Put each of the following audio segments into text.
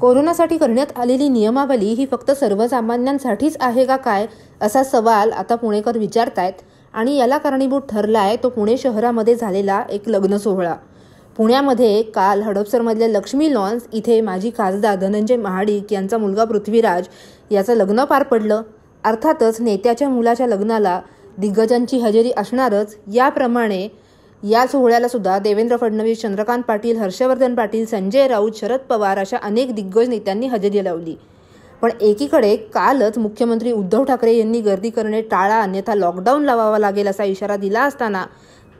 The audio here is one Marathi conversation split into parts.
कोरोनासाठी करण्यात आलेली नियमावली ही फक्त सर्वसामान्यांसाठीच आहे का काय असा सवाल आता पुणेकर विचारतायत आणि याला कारणीभूत ठरलाय तो पुणे शहरामध्ये झालेला एक लग्न सोहळा पुण्यामध्ये काल हडपसरमधल्या लक्ष्मी लॉन्स इथे माजी खासदार धनंजय महाडिक यांचा मुलगा पृथ्वीराज याचं लग्न पार पडलं अर्थातच नेत्याच्या मुलाच्या लग्नाला दिग्गजांची हजेरी असणारच याप्रमाणे या सोहळ्याला सुद्धा देवेंद्र फडणवीस चंद्रकांत पाटील हर्षवर्धन पाटील संजय राऊत शरद पवार अशा अनेक दिग्गज नेत्यांनी हजेरी लावली पण एकीकडे कालच मुख्यमंत्री उद्धव ठाकरे यांनी गर्दी करणे टाळा अन्यथा लॉकडाऊन लावावा लागेल असा इशारा दिला असताना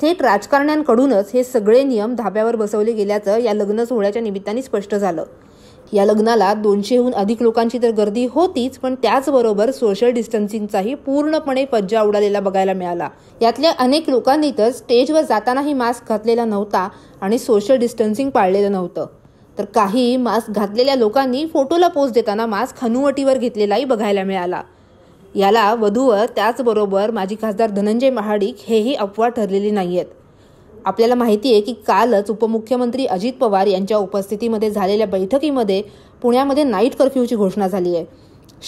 थेट राजकारण्यांकडूनच हे सगळे नियम धाब्यावर बसवले गेल्याचं या लग्न सोहळ्याच्या निमित्ताने स्पष्ट झालं या लग्नाला दोनशेहून अधिक लोकांची तर गर्दी होतीच पण त्याचबरोबर सोशल डिस्टन्सिंगचाही पूर्णपणे पज्जा उडालेला बघायला मिळाला यातल्या अनेक लोकांनी तर स्टेजवर जातानाही मास्क घातलेला नव्हता आणि सोशल डिस्टन्सिंग पाळलेलं नव्हतं तर काही मास्क घातलेल्या लोकांनी फोटोला पोस्ट देताना मास्क हनुवटीवर घेतलेलाही बघायला मिळाला याला वधूवर त्याचबरोबर माजी खासदार धनंजय महाडिक हेही अफवा ठरलेली नाही आहेत आपल्याला माहिती आहे की कालच उपमुख्यमंत्री अजित पवार यांच्या उपस्थितीमध्ये झालेल्या बैठकीमध्ये पुण्यामध्ये नाईट कर्फ्यूची घोषणा झाली आहे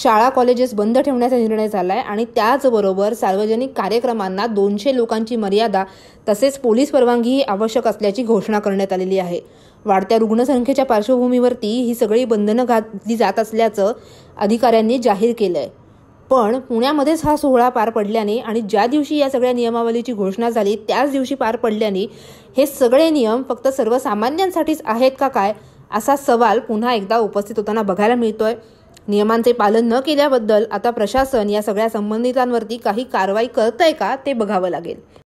शाळा कॉलेजेस बंद ठेवण्याचा निर्णय झाला आहे आणि त्याचबरोबर सार्वजनिक कार्यक्रमांना दोनशे लोकांची मर्यादा तसेच पोलीस परवानगीही आवश्यक असल्याची घोषणा करण्यात आलेली आहे वाढत्या रुग्णसंख्येच्या पार्श्वभूमीवरती ही सगळी बंधनं घातली जात असल्याचं अधिकाऱ्यांनी जाहीर केलं आहे पण पुण्यामध्येच हा सोहळा पार पडल्याने आणि ज्या दिवशी या सगळ्या नियमावलीची घोषणा झाली त्याच दिवशी पार पडल्याने हे सगळे नियम फक्त सर्वसामान्यांसाठीच आहेत का काय असा सवाल पुन्हा एकदा उपस्थित होताना बघायला मिळतोय नियमांचे पालन न केल्याबद्दल आता प्रशासन या सगळ्या संबंधितांवरती काही कारवाई आहे का ते बघावं लागेल